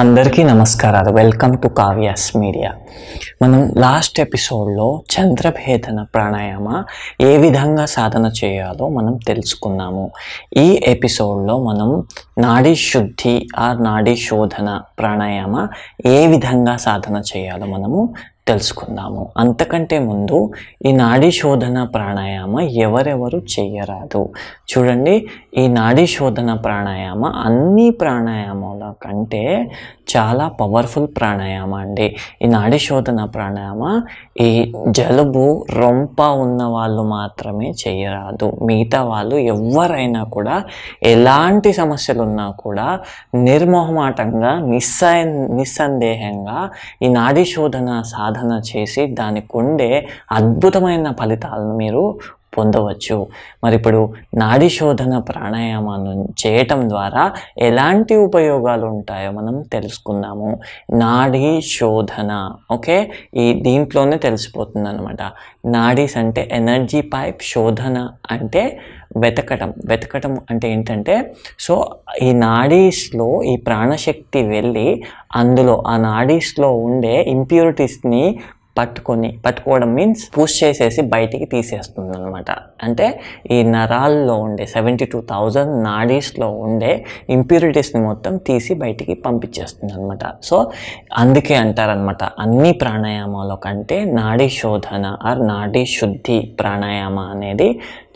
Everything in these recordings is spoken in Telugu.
అందరికీ నమస్కారాలు వెల్కమ్ టు కావ్యాస్ మీడియా మనం లాస్ట్ ఎపిసోడ్లో చంద్రభేదన ప్రాణాయామ ఏ విధంగా సాధన చేయాలో మనం తెలుసుకున్నాము ఈ ఎపిసోడ్లో మనం నాడీ శుద్ధి ఆర్ నాడీ శోధన ప్రాణాయామ ఏ విధంగా సాధన చేయాలో మనము తెలుసుకుందాము అంతకంటే ముందు ఈ నాడీ శోధన ప్రాణాయామ ఎవరెవరు చేయరాదు చూడండి ఈ నాడీ శోధన ప్రాణాయామ అన్ని ప్రాణాయామాల కంటే చాలా పవర్ఫుల్ ప్రాణాయామ అండి ఈ నాడీ శోధన ప్రాణాయామ ఈ జలుబు రొంప ఉన్న వాళ్ళు మాత్రమే చేయరాదు మిగతా వాళ్ళు ఎవరైనా కూడా ఎలాంటి సమస్యలు ఉన్నా కూడా నిర్మోహమాటంగా నిస్స నిస్సందేహంగా ఈ నాడీ శోధన సాధన సాధన చేసి దాని కొండే అద్భుతమైన ఫలితాలను మీరు పొందవచ్చు మరి ఇప్పుడు నాడి శోధన ప్రాణాయామాన్ని చేయటం ద్వారా ఎలాంటి ఉపయోగాలు ఉంటాయో మనం తెలుసుకుందాము నాడీ శోధన ఓకే ఈ దీంట్లోనే తెలిసిపోతుంది అనమాట నాడీస్ అంటే ఎనర్జీ పైప్ శోధన అంటే వెతకటం వెతకటం అంటే ఏంటంటే సో ఈ నాడీస్లో ఈ ప్రాణశక్తి వెళ్ళి అందులో ఆ నాడీస్లో ఉండే ఇంప్యూరిటీస్ని పట్టుకొని పట్టుకోవడం మీన్స్ పూజ చేసేసి బయటికి తీసేస్తుంది అనమాట అంటే ఈ నరాల్లో ఉండే సెవెంటీ టూ థౌజండ్ నాడీస్లో ఉండే ఇంప్యూరిటీస్ని మొత్తం తీసి బయటికి పంపించేస్తుంది అనమాట సో అందుకే అంటారనమాట అన్ని ప్రాణాయామాల కంటే నాడీ శోధన ఆర్ నాడీ శుద్ధి ప్రాణాయామ అనేది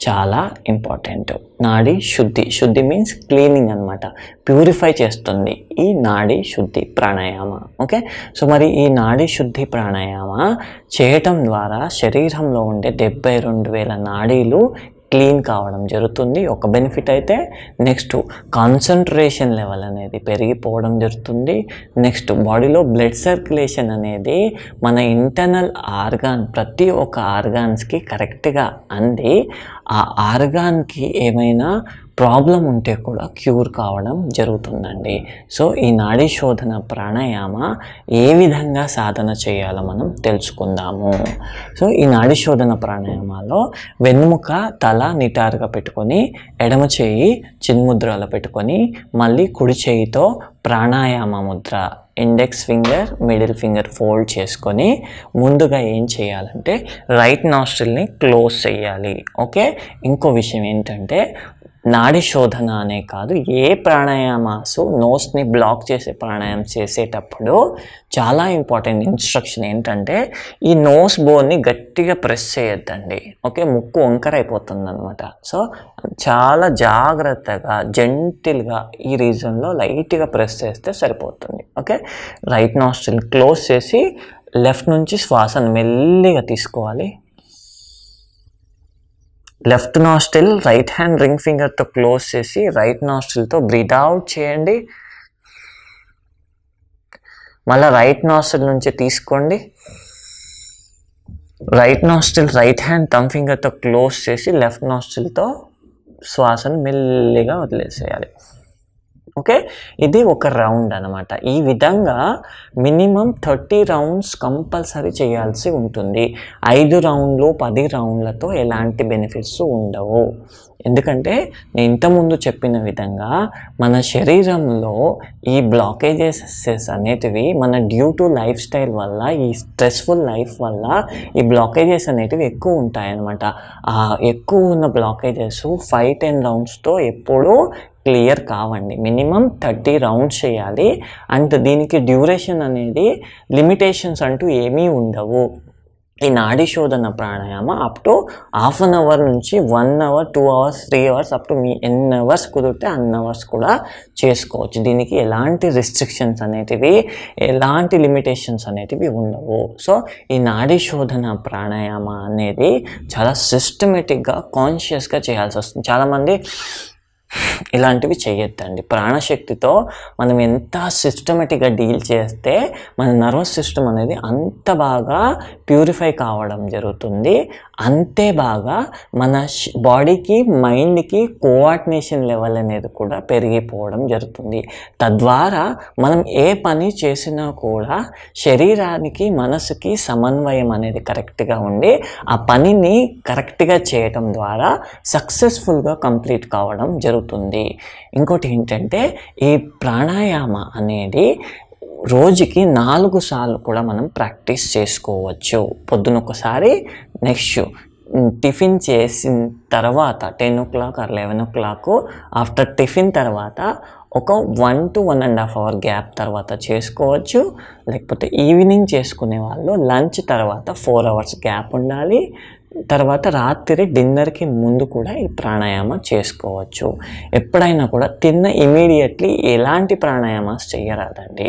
చాలా ఇంపార్టెంట్ నాడీ శుద్ధి శుద్ధి మీన్స్ క్లీనింగ్ అనమాట ప్యూరిఫై చేస్తుంది ఈ నాడీ శుద్ధి ప్రాణాయామ ఓకే సో మరి ఈ నాడీ శుద్ధి ప్రాణాయామ చేయటం ద్వారా శరీరంలో ఉండే డెబ్బై రెండు వేల నాడీలు క్లీన్ కావడం జరుగుతుంది ఒక బెనిఫిట్ అయితే నెక్స్ట్ కాన్సన్ట్రేషన్ లెవెల్ అనేది పెరిగిపోవడం జరుగుతుంది నెక్స్ట్ బాడీలో బ్లడ్ సర్క్యులేషన్ అనేది మన ఇంటర్నల్ ఆర్గాన్ ప్రతి ఒక్క ఆర్గాన్స్కి కరెక్ట్గా అంది ఆ ఆర్గాన్కి ఏమైనా ప్రాబ్లం ఉంటే కూడా క్యూర్ కావడం జరుగుతుందండి సో ఈ నాడీ శోధన ప్రాణాయామ ఏ విధంగా సాధన చేయాలో మనం తెలుసుకుందాము సో ఈ నాడీ శోధన ప్రాణాయామాలో వెన్నుముక తల నిటారుగా పెట్టుకొని ఎడమ చేయి చిన్ముద్రలు పెట్టుకొని మళ్ళీ కుడి చేయితో ప్రాణాయామ ముద్ర index finger middle finger fold చేసుకొని ముందుగా ఏం చేయాలంటే రైట్ నాస్ట్రిల్ని క్లోజ్ చేయాలి ఓకే ఇంకో విషయం ఏంటంటే నాడి శోధన అనే కాదు ఏ ప్రాణాయామాసు నోస్ని బ్లాక్ చేసే ప్రాణాయామం చేసేటప్పుడు చాలా ఇంపార్టెంట్ ఇన్స్ట్రక్షన్ ఏంటంటే ఈ నోస్ బోన్ని గట్టిగా ప్రెస్ చేయొద్దండి ఓకే ముక్కు వంకర అయిపోతుంది అనమాట సో చాలా జాగ్రత్తగా జెంటిల్గా ఈ రీజన్లో లైట్గా ప్రెస్ చేస్తే సరిపోతుంది ఓకే రైట్ నాస్ట్రిల్ క్లోజ్ చేసి లెఫ్ట్ నుంచి శ్వాసను మెల్లిగా తీసుకోవాలి left nostril right hand ring ఫింగర్తో క్లోజ్ చేసి రైట్ నాస్టిల్తో బ్రీత్ అవుట్ చేయండి మళ్ళీ రైట్ నాస్టిల్ నుంచి తీసుకోండి right nostril right hand thumb ఫింగర్తో క్లోజ్ చేసి లెఫ్ట్ నాస్టిల్తో శ్వాసను మెల్లిగా వదిలేసేయాలి ఓకే ఇది ఒక రౌండ్ అనమాట ఈ విధంగా మినిమం థర్టీ రౌండ్స్ కంపల్సరీ చేయాల్సి ఉంటుంది ఐదు రౌండ్లు పది రౌండ్లతో ఎలాంటి బెనిఫిట్స్ ఉండవు ఎందుకంటే నేను ఇంతకుముందు చెప్పిన విధంగా మన శరీరంలో ఈ బ్లాకేజెసెస్ అనేటివి మన డ్యూ టు లైఫ్ స్టైల్ వల్ల ఈ స్ట్రెస్ఫుల్ లైఫ్ వల్ల ఈ బ్లాకేజెస్ అనేటివి ఎక్కువ ఉంటాయన్నమాట ఎక్కువ ఉన్న బ్లాకేజెస్ ఫైవ్ టెన్ రౌండ్స్తో ఎప్పుడూ క్లియర్ కావండి మినిమం థర్టీ రౌండ్స్ చేయాలి అండ్ దీనికి డ్యూరేషన్ అనేది లిమిటేషన్స్ అంటూ ఏమీ ఉండవు ఈ నాడీశోధన శోధన ప్రాణాయామ up to half an hour నుంచి one hour two hours three hours up to మీ ఎన్ అవర్స్ కుదిరితే అన్ అవర్స్ కూడా చేసుకోవచ్చు దీనికి ఎలాంటి రిస్ట్రిక్షన్స్ అనేటివి ఎలాంటి లిమిటేషన్స్ అనేటివి ఉండవు సో ఈ నాడీశోధన శోధన ప్రాణాయామ అనేది చాలా సిస్టమేటిక్గా కాన్షియస్గా చేయాల్సి వస్తుంది చాలామంది ఇలాంటివి చేయొద్దండి ప్రాణశక్తితో మనం ఎంత సిస్టమేటిక్గా డీల్ చేస్తే మన నర్వస్ సిస్టమ్ అనేది అంత బాగా ప్యూరిఫై కావడం జరుగుతుంది అంతే బాగా మన బాడీకి మైండ్కి కోఆర్డినేషన్ లెవెల్ అనేది కూడా పెరిగిపోవడం జరుగుతుంది తద్వారా మనం ఏ పని చేసినా కూడా శరీరానికి మనసుకి సమన్వయం అనేది కరెక్ట్గా ఉండి ఆ పనిని కరెక్ట్గా చేయటం ద్వారా సక్సెస్ఫుల్గా కంప్లీట్ కావడం జరుగుతుంది ఇంకోటి ఏంటంటే ఈ ప్రాణాయామ అనేది రోజుకి నాలుగు సార్లు కూడా మనం ప్రాక్టీస్ చేసుకోవచ్చు పొద్దున ఒకసారి నెక్స్ట్ టిఫిన్ చేసిన తర్వాత ten o'clock or eleven o'clock after tiffin తర్వాత ఒక one to one and half hour gap తర్వాత చేసుకోవచ్చు లేకపోతే ఈవినింగ్ చేసుకునే వాళ్ళు లంచ్ తర్వాత ఫోర్ అవర్స్ గ్యాప్ ఉండాలి తర్వాత రాత్రి డిన్నర్కి ముందు కూడా ఈ ప్రాణాయామ చేసుకోవచ్చు ఎప్పుడైనా కూడా తిన్న ఇమీడియట్లీ ఎలాంటి ప్రాణాయామాస్ చేయరాదండి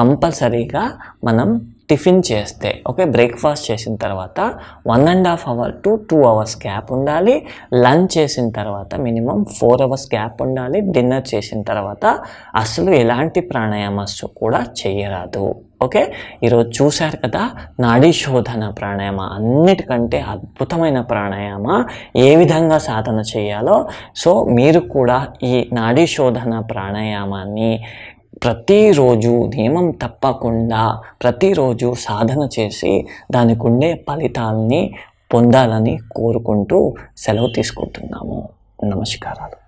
కంపల్సరీగా మనం టిఫిన్ చేస్తే ఓకే బ్రేక్ఫాస్ట్ చేసిన తర్వాత one and half hour to two hours gap ఉండాలి లంచ్ చేసిన తర్వాత మినిమం ఫోర్ అవర్స్ గ్యాప్ ఉండాలి డిన్నర్ చేసిన తర్వాత అసలు ఎలాంటి ప్రాణాయామస్ కూడా చేయరాదు ఓకే ఈరోజు చూశారు కదా నాడీ శోధన ప్రాణాయామ అన్నిటికంటే అద్భుతమైన ప్రాణాయామ ఏ విధంగా సాధన చేయాలో సో మీరు కూడా ఈ నాడీ శోధన ప్రాణాయామాన్ని ప్రతిరోజు నియమం తప్పకుండా ప్రతిరోజు సాధన చేసి దానికి ఉండే ఫలితాలని పొందాలని కోరుకుంటూ సెలవు తీసుకుంటున్నాము నమస్కారాలు